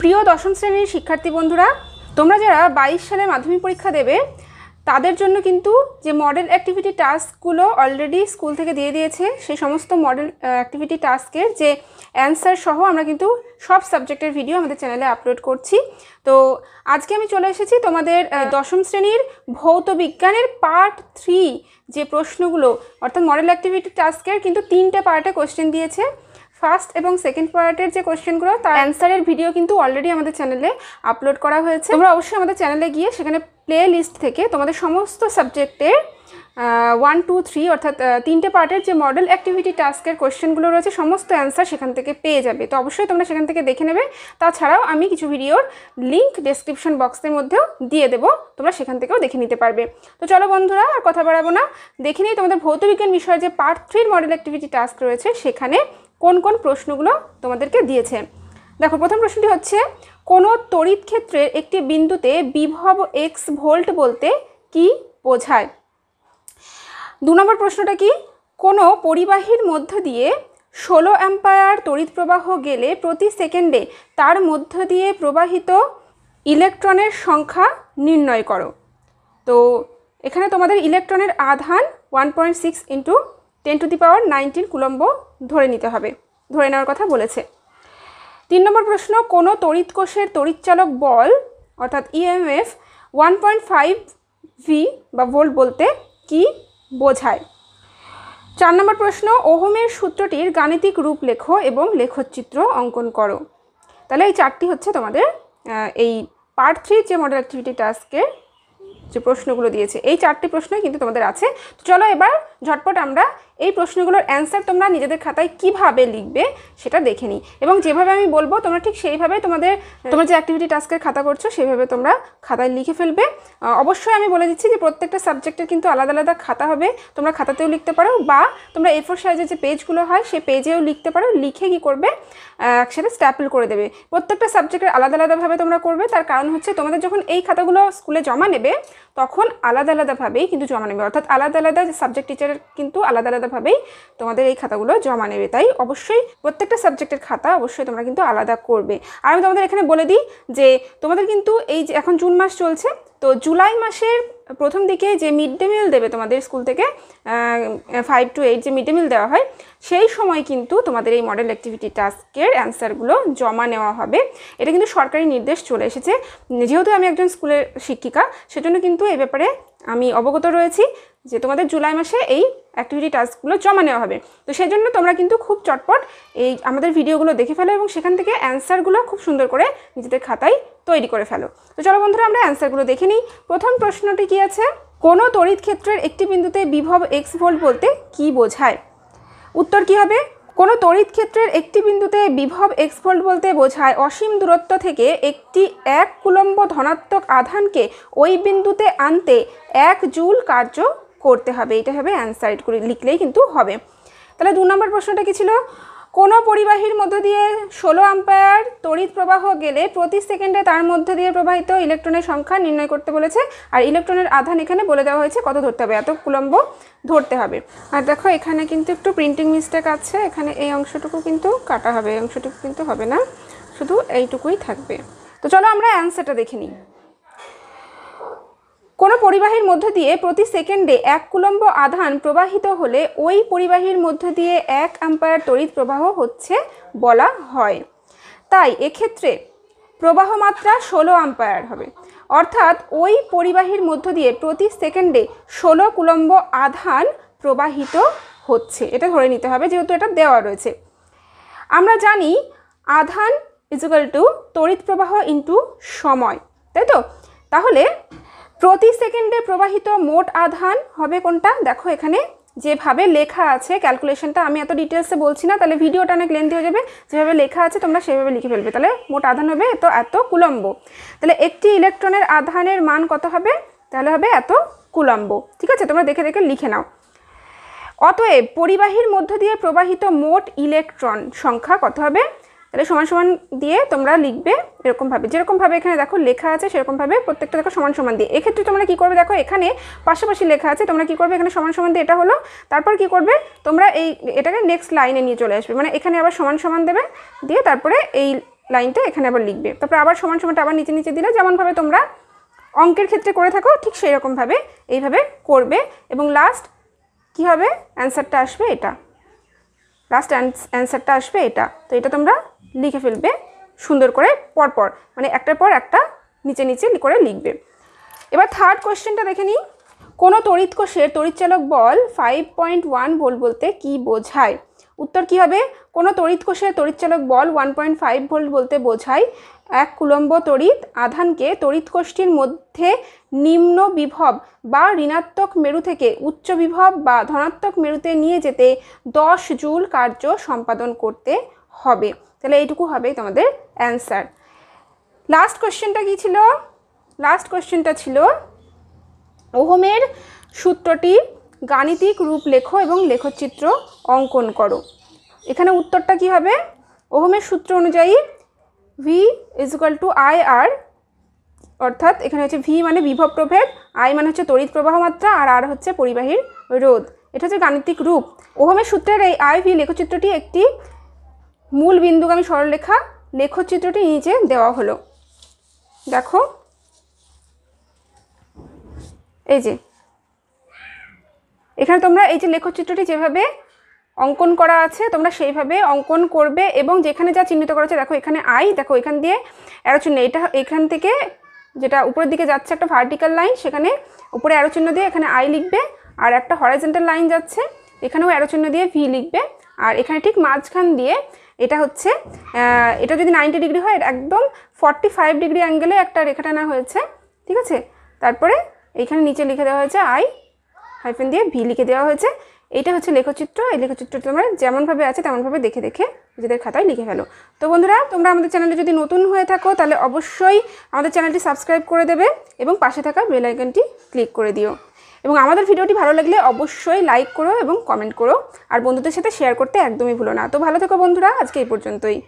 প্রিয় দশম শ্রেণীর শিক্ষার্থী বন্ধুরা তোমরা যারা বাইশ সালে মাধ্যমিক পরীক্ষা দেবে তাদের জন্য কিন্তু যে মডেল অ্যাক্টিভিটি টাস্কগুলো অলরেডি স্কুল থেকে দিয়ে দিয়েছে সেই সমস্ত মডেল অ্যাক্টিভিটি টাস্কের যে অ্যান্সার সহ আমরা কিন্তু সব সাবজেক্টের ভিডিও আমাদের চ্যানেলে আপলোড করছি তো আজকে আমি চলে এসেছি তোমাদের দশম শ্রেণীর ভৌত বিজ্ঞানের পার্ট থ্রি যে প্রশ্নগুলো অর্থাৎ মডেল অ্যাক্টিভিটি টাস্কের কিন্তু তিনটে পার্টে কোশ্চেন দিয়েছে ফার্স্ট এবং সেকেন্ড পার্টের যে কোয়েশ্চেনগুলো তার অ্যান্সারের ভিডিও কিন্তু অলরেডি আমাদের চ্যানেলে আপলোড করা হয়েছে তোমরা অবশ্যই আমাদের চ্যানেলে গিয়ে সেখানে প্লে লিস্ট থেকে তোমাদের সমস্ত সাবজেক্টের ওয়ান টু থ্রি অর্থাৎ তিনটে পার্টের যে মডেল অ্যাক্টিভিটি টাস্কের কোয়েশ্চেনগুলো রয়েছে সমস্ত অ্যান্সার সেখান থেকে পেয়ে যাবে তো অবশ্যই তোমরা সেখান থেকে দেখে নেবে তাছাড়াও আমি কিছু ভিডিওর লিঙ্ক ডেসক্রিপশন বক্সের মধ্যেও দিয়ে দেবো তোমরা সেখান থেকেও দেখে নিতে পারবে তো চলো বন্ধুরা আর কথা বাড়াবো না দেখে নিই তোমাদের ভৌতবিজ্ঞান বিষয়ে যে পার্ট থ্রির মডেল অ্যাক্টিভিটি টাস্ক রয়েছে সেখানে কোন কোন প্রশ্নগুলো তোমাদেরকে দিয়েছে দেখো প্রথম প্রশ্নটি হচ্ছে কোনো তড়িৎ ক্ষেত্রের একটি বিন্দুতে বিভব এক্স ভোল্ট বলতে কি বোঝায় দু নম্বর প্রশ্নটা কি কোনো পরিবাহীর মধ্য দিয়ে ষোলো অ্যাম্পায়ার তড়িৎ প্রবাহ গেলে প্রতি সেকেন্ডে তার মধ্য দিয়ে প্রবাহিত ইলেকট্রনের সংখ্যা নির্ণয় করো তো এখানে তোমাদের ইলেকট্রনের আধান one point six into ten to the power nineteen coulomb ধরে নিতে হবে ধরে নেওয়ার কথা বলেছে তিন নম্বর প্রশ্ন কোনো কোষের তড়িৎচালক বল অর্থাৎ EMF one point five V বা ভোল্ট বলতে কি বোঝায় চার নম্বর প্রশ্ন ওহমের সূত্রটির গাণিতিক রূপ লেখো এবং লেখচিত্র অঙ্কন করো তাহলে এই চারটি হচ্ছে তোমাদের এই পার্ট থ্রি যে মডেল অ্যাক্টিভিটি টাস্কের যে প্রশ্নগুলো দিয়েছে এই চারটি প্রশ্নই কিন্তু তোমাদের আছে চলো এবার ঝটপট আমরা এই প্রশ্নগুলোর অ্যান্সার তোমরা নিজেদের খাতায় কিভাবে লিখবে সেটা দেখে নিই এবং যেভাবে আমি বলবো তোমরা ঠিক সেইভাবে তোমাদের তোমরা যে অ্যাক্টিভিটি টাস্কের খাতা করছো সেইভাবে তোমরা খাতায় লিখে ফেলবে অবশ্যই আমি বলে দিচ্ছি যে প্রত্যেকটা সাবজেক্টের কিন্তু আলাদা আলাদা খাতা হবে তোমরা খাতাতেও লিখতে পারো বা তোমরা এফোর সাইজের যে পেজগুলো হয় সেই পেজেও লিখতে পারো লিখে কি করবে একসাথে স্ট্যাপল করে দেবে প্রত্যেকটা সাবজেক্টের আলাদা আলাদাভাবে তোমরা করবে তার কারণ হচ্ছে তোমাদের যখন এই খাতাগুলো স্কুলে জমা নেবে তখন আলাদা আলাদাভাবেই কিন্তু জমা নেবে অর্থাৎ আলাদা আলাদা সাবজেক্ট টিচারের কিন্তু আলাদা আলাদা আলাদাভাবেই তোমাদের এই খাতাগুলো জমা নেবে তাই অবশ্যই প্রত্যেকটা সাবজেক্টের খাতা অবশ্যই তোমরা কিন্তু আলাদা করবে আর আমি তোমাদের এখানে বলে দিই যে তোমাদের কিন্তু এই যে এখন জুন মাস চলছে তো জুলাই মাসের প্রথম দিকে যে মিড ডে মিল দেবে তোমাদের স্কুল থেকে ফাইভ টু এইট যে মিড ডে মিল দেওয়া হয় সেই সময় কিন্তু তোমাদের এই মডেল অ্যাক্টিভিটি টাস্কের অ্যান্সারগুলো জমা নেওয়া হবে এটা কিন্তু সরকারি নির্দেশ চলে এসেছে যেহেতু আমি একজন স্কুলের শিক্ষিকা সেজন্য কিন্তু এ ব্যাপারে আমি অবগত রয়েছি যে তোমাদের জুলাই মাসে এই অ্যাক্টিভিটি টাস্কগুলো জমা নেওয়া হবে তো সেই জন্য তোমরা কিন্তু খুব চটপট এই আমাদের ভিডিওগুলো দেখে ফেলো এবং সেখান থেকে অ্যান্সারগুলো খুব সুন্দর করে নিজেদের খাতায় তৈরি করে ফেলো তো চলো বন্ধুরা আমরা অ্যান্সারগুলো দেখে নিই প্রথম প্রশ্নটি কি আছে কোনো তড়িৎ ক্ষেত্রের একটি বিন্দুতে বিভব এক্স ভোল্ট বলতে কি বোঝায় উত্তর কি হবে কোনো তড়িৎ ক্ষেত্রের একটি বিন্দুতে বিভব এক্স ভোল্ট বলতে বোঝায় অসীম দূরত্ব থেকে একটি এক কুলম্ব ধনাত্মক আধানকে ওই বিন্দুতে আনতে এক জুল কার্য করতে হবে এটা হবে অ্যান্সার করে লিখলেই কিন্তু হবে তাহলে দু নম্বর প্রশ্নটা কি ছিল কোনো পরিবাহীর মধ্য দিয়ে ষোলো আম্পায়ার তড়িৎ প্রবাহ গেলে প্রতি সেকেন্ডে তার মধ্য দিয়ে প্রবাহিত ইলেকট্রনের সংখ্যা নির্ণয় করতে বলেছে আর ইলেকট্রনের আধান এখানে বলে দেওয়া হয়েছে কত ধরতে হবে এত কুলম্ব ধরতে হবে আর দেখো এখানে কিন্তু একটু প্রিন্টিং মিস্টেক আছে এখানে এই অংশটুকু কিন্তু কাটা হবে এই অংশটুকু কিন্তু হবে না শুধু এইটুকুই থাকবে তো চলো আমরা অ্যান্সারটা দেখে নিই কোনো পরিবাহীর মধ্য দিয়ে প্রতি সেকেন্ডে এক কুলম্ব আধান প্রবাহিত হলে ওই পরিবাহীর মধ্য দিয়ে এক আম্পায়ার তড়িৎ প্রবাহ হচ্ছে বলা হয় তাই এক্ষেত্রে প্রবাহ মাত্রা ষোলো আম্পায়ার হবে অর্থাৎ ওই পরিবাহীর মধ্য দিয়ে প্রতি সেকেন্ডে ষোলো কুলম্ব আধান প্রবাহিত হচ্ছে এটা ধরে নিতে হবে যেহেতু এটা দেওয়া রয়েছে আমরা জানি আধান ইজিক্যাল টু তড়িৎ প্রবাহ ইন্টু সময় তাই তো তাহলে প্রতি সেকেন্ডে প্রবাহিত মোট আধান হবে কোনটা দেখো এখানে যেভাবে লেখা আছে ক্যালকুলেশনটা আমি এত ডিটেলসে বলছি না তাহলে ভিডিওটা অনেক লেন্থ হয়ে যাবে যেভাবে লেখা আছে তোমরা সেভাবে লিখে ফেলবে তাহলে মোট আধান হবে এত এত কুলম্ব তাহলে একটি ইলেকট্রনের আধানের মান কত হবে তাহলে হবে এত কুলম্ব ঠিক আছে তোমরা দেখে দেখে লিখে নাও অতএব পরিবাহীর মধ্য দিয়ে প্রবাহিত মোট ইলেকট্রন সংখ্যা কত হবে তাহলে সমান সমান দিয়ে তোমরা লিখবে এরকমভাবে যেরকমভাবে এখানে দেখো লেখা আছে সেরকমভাবে প্রত্যেকটা দেখো সমান সমান দিয়ে এক্ষেত্রে তোমরা কী করবে দেখো এখানে পাশাপাশি লেখা আছে তোমরা কী করবে এখানে সমান সমান দিয়ে এটা হলো তারপর কি করবে তোমরা এই এটাকে নেক্সট লাইনে নিয়ে চলে আসবে মানে এখানে আবার সমান সমান দেবে দিয়ে তারপরে এই লাইনটা এখানে আবার লিখবে তারপরে আবার সমান সমানটা আবার নিচে নিচে দিলে যেমনভাবে তোমরা অঙ্কের ক্ষেত্রে করে থাকো ঠিক সেই রকমভাবে এইভাবে করবে এবং লাস্ট কি হবে অ্যান্সারটা আসবে এটা লাস্ট অ্যান্সারটা আসবে এটা তো এটা তোমরা লিখে ফেলবে সুন্দর করে পরপর মানে একটার পর একটা নিচে নিচে করে লিখবে এবার থার্ড কোয়েশ্চেনটা দেখে নিই কোনো তড়িৎ কোষের তড়িৎচালক বল ফাইভ পয়েন্ট ওয়ান বল বলতে কী বোঝায় উত্তর কি হবে কোনো তড়িৎ কোষের তড়িৎচালক বল ওয়ান পয়েন্ট ফাইভ ভোল্ট বলতে বোঝায় এক কুলম্ব তড়িৎ আধানকে তড়িৎ কোষটির মধ্যে নিম্ন বিভব বা ঋণাত্মক মেরু থেকে উচ্চ বিভব বা ধনাত্মক মেরুতে নিয়ে যেতে দশ জুল কার্য সম্পাদন করতে হবে তাহলে এইটুকু হবে তোমাদের অ্যান্সার লাস্ট কোশ্চেনটা কী ছিল লাস্ট কোশ্চেনটা ছিল ওহমের সূত্রটি গাণিতিক রূপ লেখো এবং লেখচিত্র অঙ্কন করো এখানে উত্তরটা কি হবে ওহমের সূত্র অনুযায়ী V is equal to I R অর্থাৎ এখানে হচ্ছে ভি মানে বিভব প্রভেদ আই মানে হচ্ছে তড়িৎ প্রবাহ মাত্রা আর আর হচ্ছে পরিবাহীর রোধ এটা হচ্ছে গাণিতিক রূপ ওহমের সূত্রের এই আই ভি লেখচিত্রটি একটি মূল বিন্দুগামী সরলরেখা লেখচিত্রটি নিচে দেওয়া হলো দেখো এই যে এখানে তোমরা এই যে লেখচিত্রটি যেভাবে অঙ্কন করা আছে তোমরা সেইভাবে অঙ্কন করবে এবং যেখানে যা চিহ্নিত করা আছে দেখো এখানে আই দেখো এখান দিয়ে অ্যারো চিহ্ন এটা এখান থেকে যেটা উপরের দিকে যাচ্ছে একটা ভার্টিক্যাল লাইন সেখানে উপরে অ্যারো চিহ্ন দিয়ে এখানে আই লিখবে আর একটা হরাইজেন্টাল লাইন যাচ্ছে এখানেও অ্যারো চিহ্ন দিয়ে ভি লিখবে আর এখানে ঠিক মাঝখান দিয়ে এটা হচ্ছে এটা যদি নাইনটি ডিগ্রি হয় একদম ফর্টি ফাইভ ডিগ্রি অ্যাঙ্গেলে একটা রেখাটা না হয়েছে ঠিক আছে তারপরে এইখানে নিচে লিখে দেওয়া হয়েছে আই হাইফেন দিয়ে ভি লিখে দেওয়া হয়েছে এটা হচ্ছে লেখচিত্র এই লেখচিত্র তোমরা যেমনভাবে আছে তেমনভাবে দেখে দেখে নিজেদের খাতায় লিখে ফেলো তো বন্ধুরা তোমরা আমাদের চ্যানেলে যদি নতুন হয়ে থাকো তাহলে অবশ্যই আমাদের চ্যানেলটি সাবস্ক্রাইব করে দেবে এবং পাশে থাকা বেল আইকনটি ক্লিক করে দিও এবং আমাদের ভিডিওটি ভালো লাগলে অবশ্যই লাইক করো এবং কমেন্ট করো আর বন্ধুদের সাথে শেয়ার করতে একদমই ভুলো না তো ভালো থেকো বন্ধুরা আজকে এই পর্যন্তই